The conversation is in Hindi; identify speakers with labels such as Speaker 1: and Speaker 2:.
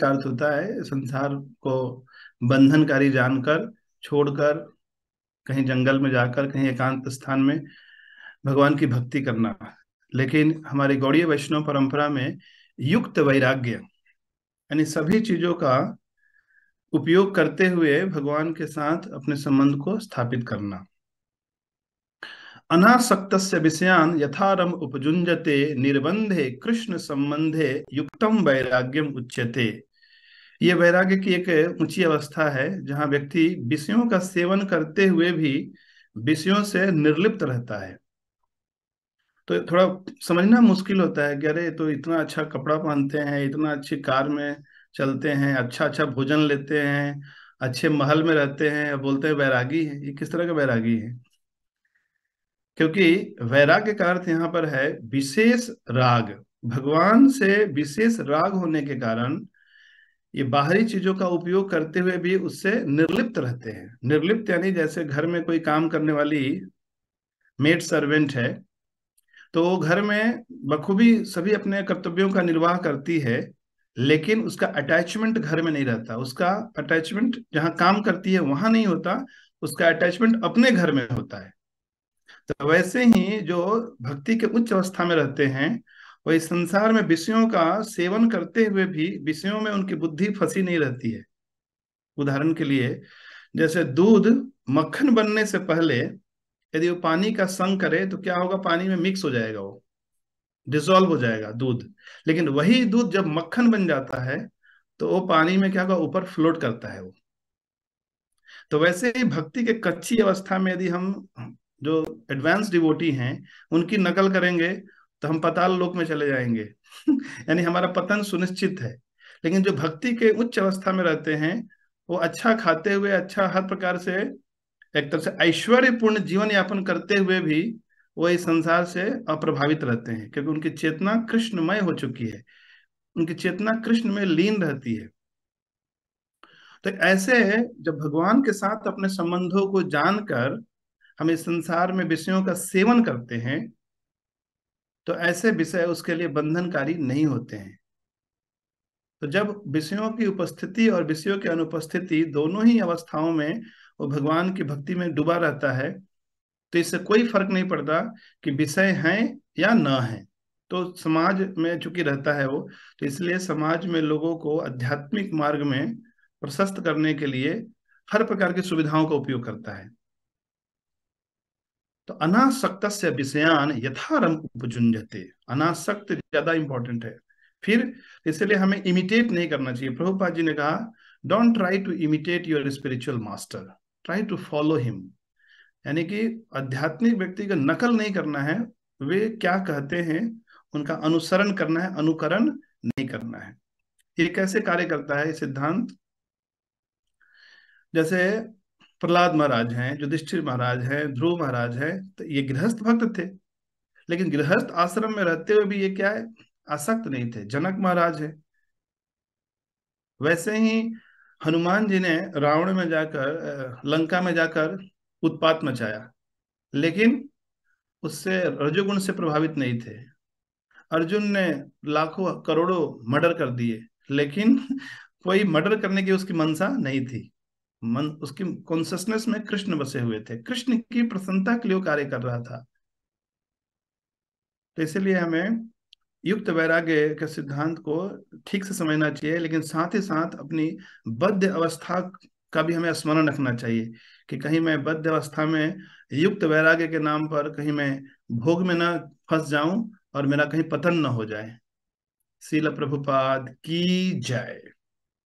Speaker 1: का अर्थ होता है संसार को बंधनकारी जानकर छोड़कर कहीं जंगल में जाकर कहीं एकांत स्थान में भगवान की भक्ति करना लेकिन हमारी गौड़ीय वैष्णव परंपरा में युक्त वैराग्य यानी सभी चीजों का उपयोग करते हुए भगवान के साथ अपने संबंध को स्थापित करना अनासक्त विषयान यथारम उपजुंजते निर्बंधे कृष्ण संबंधे युक्तम वैराग्यम उच्यते ये वैराग्य की एक ऊंची अवस्था है जहाँ व्यक्ति विषयों का सेवन करते हुए भी विषयों से निर्लिप्त रहता है तो थोड़ा समझना मुश्किल होता है कि अरे तो इतना अच्छा कपड़ा पहनते हैं इतना अच्छी कार में चलते हैं अच्छा अच्छा भोजन लेते हैं अच्छे महल में रहते हैं बोलते हैं वैरागी है ये किस तरह का वैरागी है क्योंकि वैराग्य का अर्थ तो यहां पर है विशेष राग भगवान से विशेष राग होने के कारण ये बाहरी चीजों का उपयोग करते हुए भी उससे निर्लिप्त रहते हैं निर्लिप्त यानी जैसे घर में कोई काम करने वाली मेड सर्वेंट है तो वो घर में बखूबी सभी अपने कर्तव्यों का निर्वाह करती है लेकिन उसका अटैचमेंट घर में नहीं रहता उसका अटैचमेंट जहां काम करती है वहां नहीं होता उसका अटैचमेंट अपने घर में होता है तो वैसे ही जो भक्ति के उच्च अवस्था में रहते हैं वही संसार में विषयों का सेवन करते हुए भी विषयों में उनकी बुद्धि फंसी नहीं रहती है उदाहरण के लिए जैसे दूध मक्खन बनने से पहले यदि वो पानी का संग करे तो क्या होगा पानी में मिक्स हो जाएगा वो डिजोल्व हो जाएगा दूध लेकिन वही दूध जब मक्खन बन जाता है तो वो पानी में क्या होगा ऊपर फ्लोट करता है वो तो वैसे ही भक्ति के कच्ची अवस्था में यदि हम जो एडवांस डिवोटी हैं उनकी नकल करेंगे तो हम पताल लोक में चले जाएंगे यानी हमारा पतन सुनिश्चित है लेकिन जो भक्ति के उच्च अवस्था में रहते हैं वो अच्छा खाते हुए अच्छा हर प्रकार से एक तरह से ऐश्वर्यपूर्ण जीवन यापन करते हुए भी वो इस संसार से अप्रभावित रहते हैं क्योंकि उनकी चेतना कृष्णमय हो चुकी है उनकी चेतना कृष्ण में लीन रहती है तो ऐसे है जब भगवान के साथ अपने संबंधों को जानकर हम इस संसार में विषयों का सेवन करते हैं तो ऐसे विषय उसके लिए बंधनकारी नहीं होते हैं तो जब विषयों की उपस्थिति और विषयों की अनुपस्थिति दोनों ही अवस्थाओं में वो भगवान की भक्ति में डूबा रहता है तो इससे कोई फर्क नहीं पड़ता कि विषय हैं या ना है तो समाज में चूंकि रहता है वो तो इसलिए समाज में लोगों को आध्यात्मिक मार्ग में प्रशस्त करने के लिए हर प्रकार की सुविधाओं का उपयोग करता है तो अनासक्त से विषयान यथारम उपजुंजते अनासक्त ज्यादा इंपॉर्टेंट है फिर इसलिए हमें इमिटेट नहीं करना चाहिए प्रभुपा जी ने कहा don't try to imitate your spiritual master try to follow him यानी कि आध्यात्मिक व्यक्ति का नकल नहीं करना है वे क्या कहते हैं उनका अनुसरण करना है अनुकरण नहीं करना है ये कैसे कार्य करता है सिद्धांत जैसे प्रहलाद महाराज हैं युधिष्ठिर महाराज हैं ध्रुव महाराज हैं तो ये गृहस्थ भक्त थे लेकिन गृहस्थ आश्रम में रहते हुए भी ये क्या है आसक्त नहीं थे जनक महाराज है वैसे ही हनुमान जी ने रावण में जाकर लंका में जाकर उत्पात मचाया लेकिन उससे रजोगुण से प्रभावित नहीं थे अर्जुन ने लाखों करोड़ों मर्डर कर दिए लेकिन कोई मर्डर करने की उसकी मंशा नहीं थी मन उसकी कॉन्सियसनेस में कृष्ण बसे हुए थे कृष्ण की प्रसन्नता के लिए कार्य कर रहा था तो इसलिए हमें युक्त वैराग्य के सिद्धांत को ठीक से समझना चाहिए लेकिन साथ ही साथ अपनी बद्ध अवस्था का भी हमें स्मरण रखना चाहिए कि कहीं मैं बद्ध अवस्था में युक्त वैराग्य के नाम पर कहीं मैं भोग में ना फंस जाऊं और मेरा कहीं पतन न हो जाए शील प्रभुपाद की जय